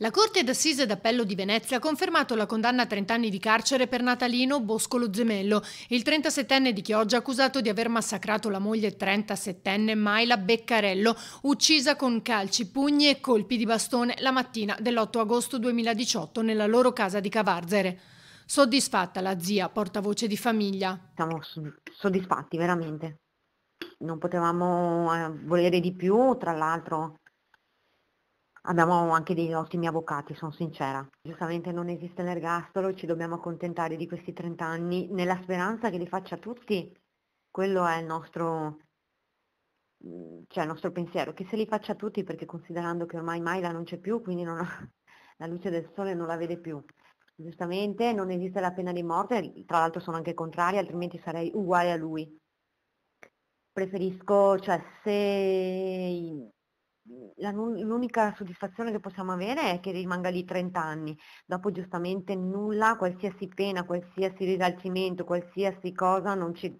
La Corte d'Assise d'Appello di Venezia ha confermato la condanna a 30 anni di carcere per Natalino Boscolo Zemello, il 37enne di Chioggia accusato di aver massacrato la moglie 37enne Maila Beccarello, uccisa con calci, pugni e colpi di bastone la mattina dell'8 agosto 2018 nella loro casa di Cavarzere. Soddisfatta la zia, portavoce di famiglia. Siamo soddisfatti veramente. Non potevamo eh, volere di più, tra l'altro abbiamo anche degli ottimi avvocati, sono sincera. Giustamente non esiste l'ergastolo, ci dobbiamo accontentare di questi 30 anni nella speranza che li faccia tutti. Quello è il nostro, cioè il nostro pensiero, che se li faccia tutti perché considerando che ormai Maila non c'è più, quindi ha, la luce del sole non la vede più. Giustamente non esiste la pena di morte, tra l'altro sono anche contraria, altrimenti sarei uguale a lui. Preferisco, cioè se l'unica soddisfazione che possiamo avere è che rimanga lì 30 anni, dopo giustamente nulla, qualsiasi pena, qualsiasi risalcimento, qualsiasi cosa non ci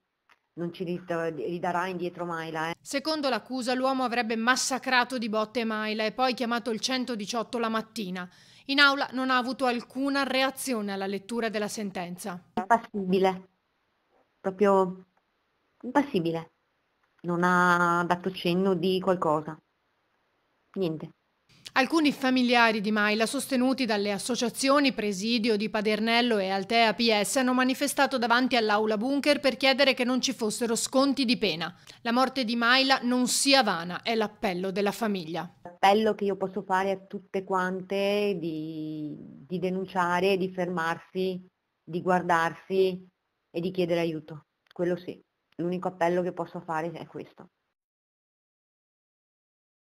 non ci ridarà indietro Maila. Eh. Secondo l'accusa, l'uomo avrebbe massacrato di botte Maila e poi chiamato il 118 la mattina. In aula non ha avuto alcuna reazione alla lettura della sentenza. Impassibile, proprio impassibile. Non ha dato cenno di qualcosa niente. Alcuni familiari di Maila, sostenuti dalle associazioni Presidio di Padernello e Altea PS, hanno manifestato davanti all'aula bunker per chiedere che non ci fossero sconti di pena. La morte di Maila non sia vana, è l'appello della famiglia. L'appello che io posso fare a tutte quante di, di denunciare, di fermarsi, di guardarsi e di chiedere aiuto. Quello sì, l'unico appello che posso fare è questo.